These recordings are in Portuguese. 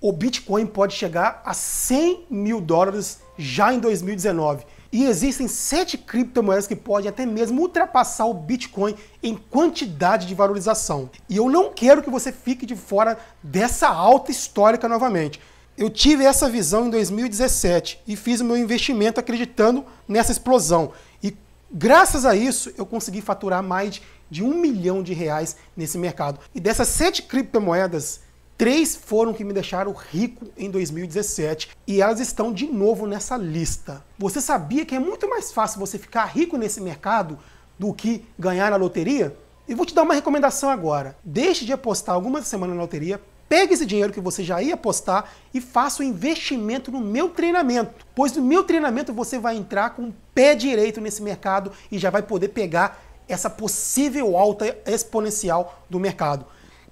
o Bitcoin pode chegar a 100 mil dólares já em 2019. E existem sete criptomoedas que podem até mesmo ultrapassar o Bitcoin em quantidade de valorização. E eu não quero que você fique de fora dessa alta histórica novamente. Eu tive essa visão em 2017 e fiz o meu investimento acreditando nessa explosão. E graças a isso eu consegui faturar mais de um milhão de reais nesse mercado. E dessas sete criptomoedas, Três foram que me deixaram rico em 2017 e elas estão de novo nessa lista. Você sabia que é muito mais fácil você ficar rico nesse mercado do que ganhar na loteria? E vou te dar uma recomendação agora. Deixe de apostar algumas semanas na loteria, pegue esse dinheiro que você já ia apostar e faça o um investimento no meu treinamento. Pois no meu treinamento você vai entrar com o pé direito nesse mercado e já vai poder pegar essa possível alta exponencial do mercado.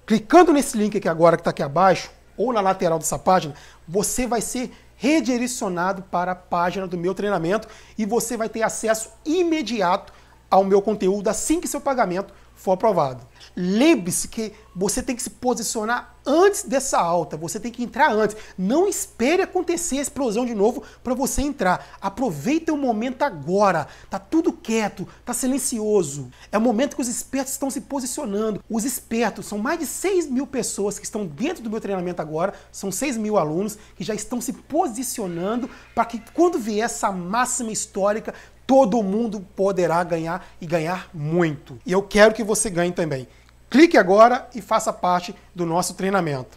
Clicando nesse link aqui agora que está aqui abaixo, ou na lateral dessa página, você vai ser redirecionado para a página do meu treinamento e você vai ter acesso imediato ao meu conteúdo assim que seu pagamento for aprovado. Lembre-se que você tem que se posicionar antes dessa alta, você tem que entrar antes. Não espere acontecer a explosão de novo para você entrar. Aproveita o momento agora. Tá tudo quieto, tá silencioso. É o momento que os espertos estão se posicionando. Os espertos são mais de 6 mil pessoas que estão dentro do meu treinamento agora, são 6 mil alunos que já estão se posicionando para que quando vier essa máxima histórica, todo mundo poderá ganhar e ganhar muito. E eu quero que você ganhe também. Clique agora e faça parte do nosso treinamento.